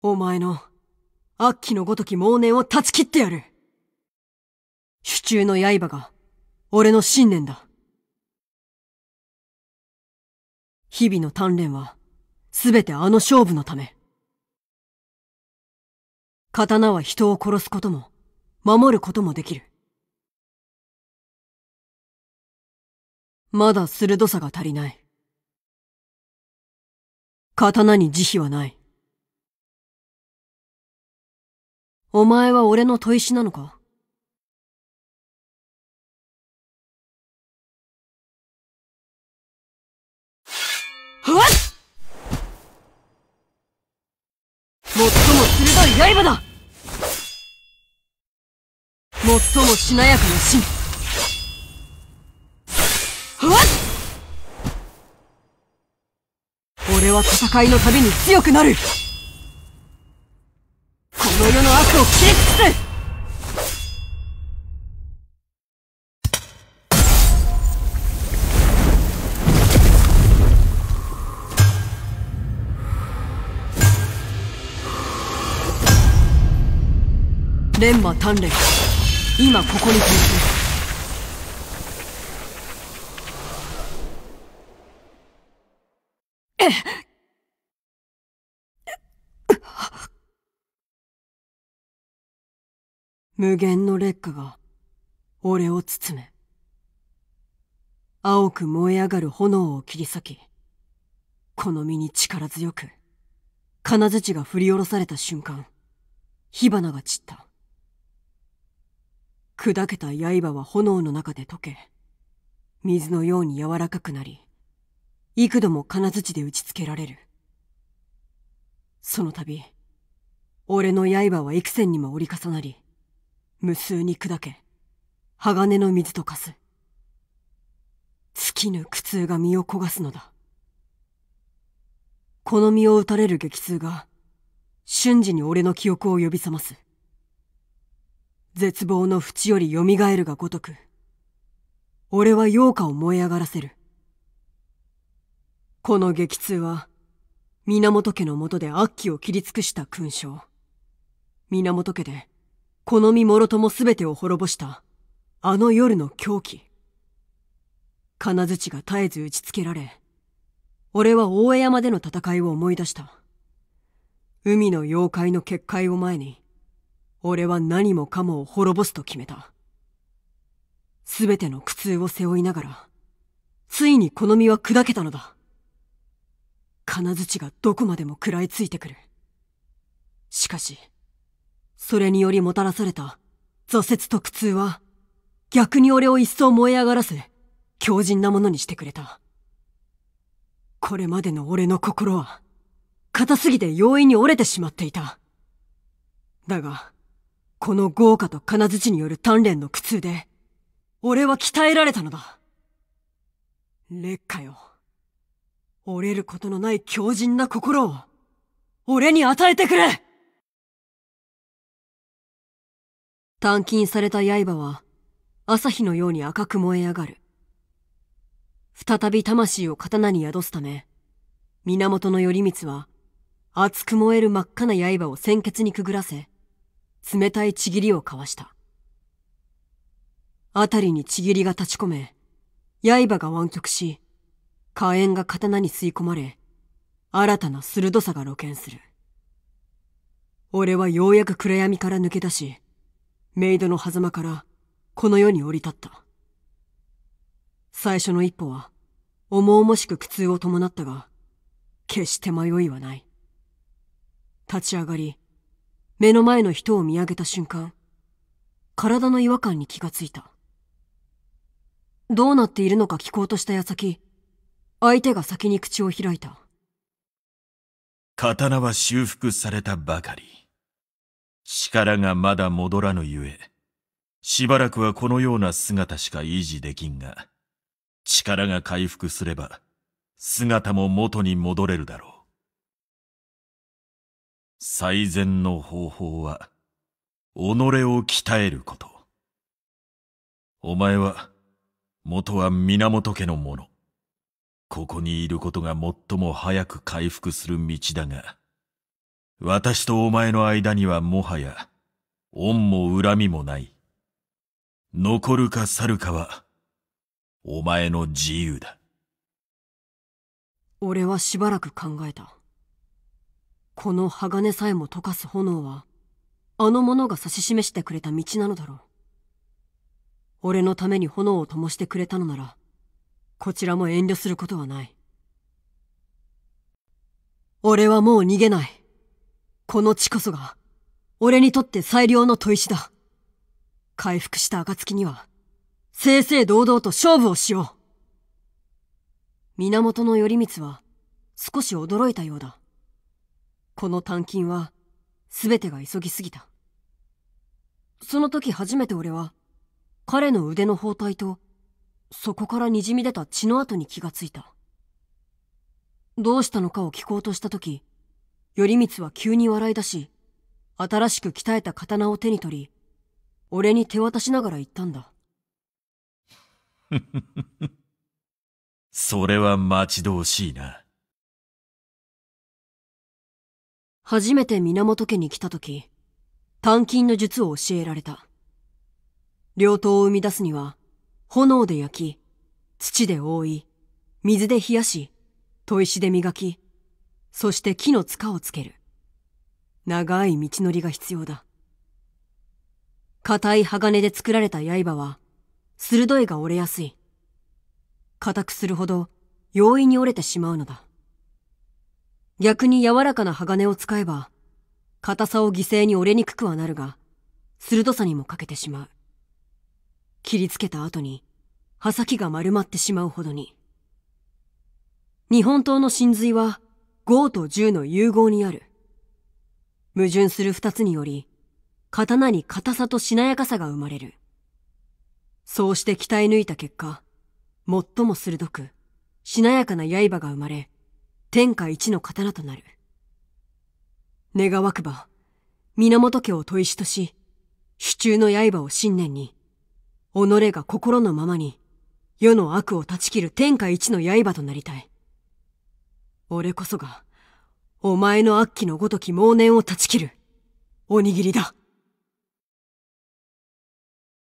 お前の、悪鬼のごとき妄念を断ち切ってやる手中の刃が、俺の信念だ。日々の鍛錬は、すべてあの勝負のため。刀は人を殺すことも、守ることもできる。まだ鋭さが足りない。刀に慈悲はない。お前は俺の砥石なのかは最も鋭い刃だ最もしなやかな芯俺は戦いのたびに強くなるを切り尽す錬磨鍛錬今ここに停止無限の劣化が俺を包む。青く燃え上がる炎を切り裂き、この身に力強く、金槌が振り下ろされた瞬間、火花が散った。砕けた刃は炎の中で溶け、水のように柔らかくなり、幾度も金槌で打ち付けられる。その度、俺の刃は幾千にも折り重なり、無数に砕け鋼の水と化す尽きぬ苦痛が身を焦がすのだこの身を打たれる激痛が瞬時に俺の記憶を呼び覚ます絶望の淵より蘇るがごとく俺は妖火を燃え上がらせるこの激痛は源家のもとで悪鬼を切り尽くした勲章源家でこの身もろとも全てを滅ぼした、あの夜の狂気。金槌が絶えず打ちつけられ、俺は大江山での戦いを思い出した。海の妖怪の結界を前に、俺は何もかもを滅ぼすと決めた。すべての苦痛を背負いながら、ついにこの身は砕けたのだ。金槌がどこまでも食らいついてくる。しかし、それによりもたらされた挫折と苦痛は、逆に俺を一層燃え上がらせ、強靭なものにしてくれた。これまでの俺の心は、硬すぎて容易に折れてしまっていた。だが、この豪華と金槌による鍛錬の苦痛で、俺は鍛えられたのだ。劣化よ。折れることのない強靭な心を、俺に与えてくれ探禁された刃は朝日のように赤く燃え上がる。再び魂を刀に宿すため、源頼光は熱く燃える真っ赤な刃を鮮血にくぐらせ、冷たいちぎりを交わした。あたりにちぎりが立ち込め、刃が湾曲し、火炎が刀に吸い込まれ、新たな鋭さが露見する。俺はようやく暗闇から抜け出し、メイドの狭間からこの世に降り立った。最初の一歩は重々しく苦痛を伴ったが、決して迷いはない。立ち上がり、目の前の人を見上げた瞬間、体の違和感に気がついた。どうなっているのか聞こうとした矢先、相手が先に口を開いた。刀は修復されたばかり。力がまだ戻らぬゆえ、しばらくはこのような姿しか維持できんが、力が回復すれば、姿も元に戻れるだろう。最善の方法は、己を鍛えること。お前は、元は源家の者。ここにいることが最も早く回復する道だが、私とお前の間にはもはや、恩も恨みもない。残るか去るかは、お前の自由だ。俺はしばらく考えた。この鋼さえも溶かす炎は、あの者が指し示してくれた道なのだろう。俺のために炎を灯してくれたのなら、こちらも遠慮することはない。俺はもう逃げない。この地こそが、俺にとって最良の砥石だ。回復した暁には、正々堂々と勝負をしよう。源頼光は、少し驚いたようだ。この短金は、すべてが急ぎすぎた。その時初めて俺は、彼の腕の包帯と、そこから滲み出た血の跡に気がついた。どうしたのかを聞こうとした時、頼光は急に笑い出し、新しく鍛えた刀を手に取り、俺に手渡しながら言ったんだ。それは待ち遠しいな。初めて源家に来た時、単金の術を教えられた。両刀を生み出すには、炎で焼き、土で覆い、水で冷やし、砥石で磨き、そして木の塚をつける。長い道のりが必要だ。硬い鋼で作られた刃は、鋭いが折れやすい。硬くするほど容易に折れてしまうのだ。逆に柔らかな鋼を使えば、硬さを犠牲に折れにくくはなるが、鋭さにも欠けてしまう。切りつけた後に、刃先が丸まってしまうほどに。日本刀の真髄は、5と10の融合にある。矛盾する二つにより、刀に硬さとしなやかさが生まれる。そうして鍛え抜いた結果、最も鋭く、しなやかな刃が生まれ、天下一の刀となる。願わくば、源家を砥石とし、手中の刃を信念に、己が心のままに、世の悪を断ち切る天下一の刃となりたい。俺こそが、お前の悪鬼のごとき亡念を断ち切る、おにぎりだ。